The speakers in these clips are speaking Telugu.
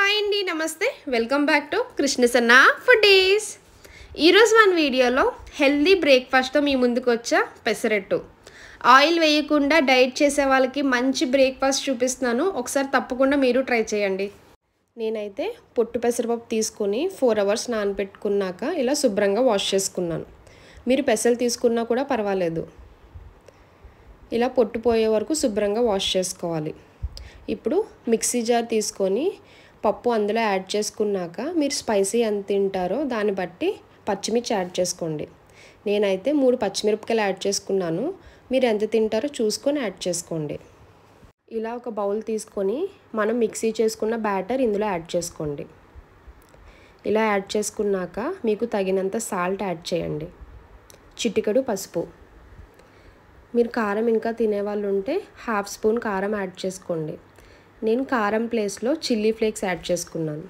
హాయ్ అండి నమస్తే వెల్కమ్ బ్యాక్ టు కృష్ణసన్న డేస్ ఈరోజు మన వీడియోలో హెల్దీ బ్రేక్ఫాస్ట్తో మీ ముందుకు వచ్చా పెసరెట్టు ఆయిల్ వేయకుండా డైట్ చేసే వాళ్ళకి మంచి బ్రేక్ఫాస్ట్ చూపిస్తున్నాను ఒకసారి తప్పకుండా మీరు ట్రై చేయండి నేనైతే పొట్టు పెసరపప్పు తీసుకుని ఫోర్ అవర్స్ నానపెట్టుకున్నాక ఇలా శుభ్రంగా వాష్ చేసుకున్నాను మీరు పెసలు తీసుకున్నా కూడా పర్వాలేదు ఇలా పొట్టుపోయే వరకు శుభ్రంగా వాష్ చేసుకోవాలి ఇప్పుడు మిక్సీ జార్ తీసుకొని పప్పు అందులో యాడ్ చేసుకున్నాక మీరు స్పైసీ ఎంత తింటారో దాన్ని బట్టి పచ్చిమిర్చి యాడ్ చేసుకోండి నేనైతే మూడు పచ్చిమిరపకాయలు యాడ్ చేసుకున్నాను మీరు ఎంత తింటారో చూసుకొని యాడ్ చేసుకోండి ఇలా ఒక బౌల్ తీసుకొని మనం మిక్సీ చేసుకున్న బ్యాటర్ ఇందులో యాడ్ చేసుకోండి ఇలా యాడ్ చేసుకున్నాక మీకు తగినంత సాల్ట్ యాడ్ చేయండి చిటికడు పసుపు మీరు కారం ఇంకా తినేవాళ్ళు ఉంటే హాఫ్ స్పూన్ కారం యాడ్ చేసుకోండి నేను కారం ప్లేస్లో చిల్లీ ఫ్లేక్స్ యాడ్ చేసుకున్నాను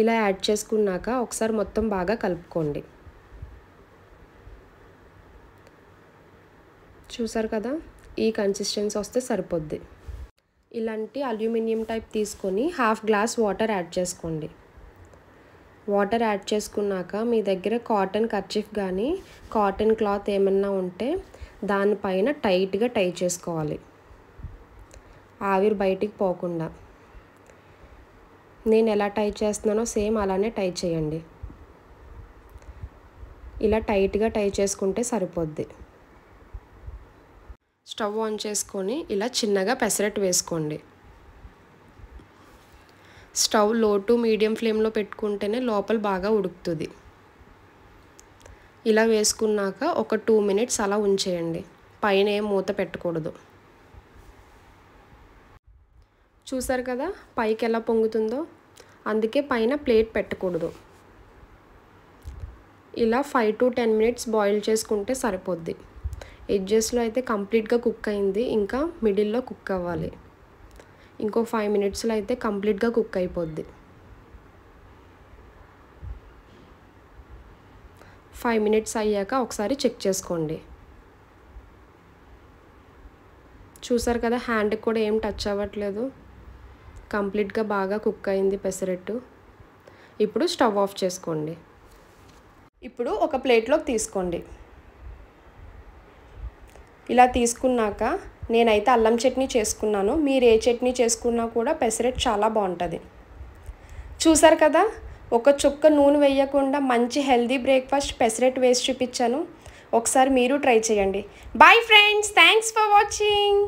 ఇలా యాడ్ చేసుకున్నాక ఒకసారి మొత్తం బాగా కలుపుకోండి చూసారు కదా ఈ కన్సిస్టెన్సీ వస్తే సరిపోద్ది ఇలాంటి అల్యూమినియం టైప్ తీసుకొని హాఫ్ గ్లాస్ వాటర్ యాడ్ చేసుకోండి వాటర్ యాడ్ చేసుకున్నాక మీ దగ్గర కాటన్ కర్చీఫ్ కానీ కాటన్ క్లాత్ ఏమన్నా ఉంటే దానిపైన టైట్గా టై చేసుకోవాలి ఆవిరి బయటికి పోకుండా నేను ఎలా టైట్ చేస్తున్నానో సేమ్ అలానే టైట్ చేయండి ఇలా టైట్గా టై చేసుకుంటే సరిపోద్ది స్టవ్ ఆన్ చేసుకొని ఇలా చిన్నగా పెసరెట్ వేసుకోండి స్టవ్ లో టు మీడియం ఫ్లేమ్లో పెట్టుకుంటేనే లోపల బాగా ఉడుకుతుంది ఇలా వేసుకున్నాక ఒక టూ మినిట్స్ అలా ఉంచేయండి పైన ఏం మూత పెట్టకూడదు చూసారు కదా పైకి ఎలా పొంగుతుందో అందుకే పైన ప్లేట్ పెట్టకూడదు ఇలా five to ten minutes boil చేసుకుంటే సరిపోద్ది ఎడ్జెస్లో అయితే కంప్లీట్గా కుక్ అయింది ఇంకా మిడిల్లో కుక్ అవ్వాలి ఇంకో ఫైవ్ మినిట్స్లో అయితే కంప్లీట్గా కుక్ అయిపోద్ది ఫైవ్ మినిట్స్ అయ్యాక ఒకసారి చెక్ చేసుకోండి చూసారు కదా హ్యాండ్కి కూడా ఏం టచ్ అవ్వట్లేదు కంప్లీట్గా బాగా కుక్ అయింది పెసరట్టు ఇప్పుడు స్టవ్ ఆఫ్ చేసుకోండి ఇప్పుడు ఒక ప్లేట్లోకి తీసుకోండి ఇలా తీసుకున్నాక నేనైతే అల్లం చట్నీ చేసుకున్నాను మీరు ఏ చట్నీ చేసుకున్నా కూడా పెసరెట్ చాలా బాగుంటుంది చూసారు కదా ఒక చుక్క నూనె వేయకుండా మంచి హెల్దీ బ్రేక్ఫాస్ట్ పెసరెట్ వేసి చూపించాను ఒకసారి మీరు ట్రై చేయండి bye friends thanks for watching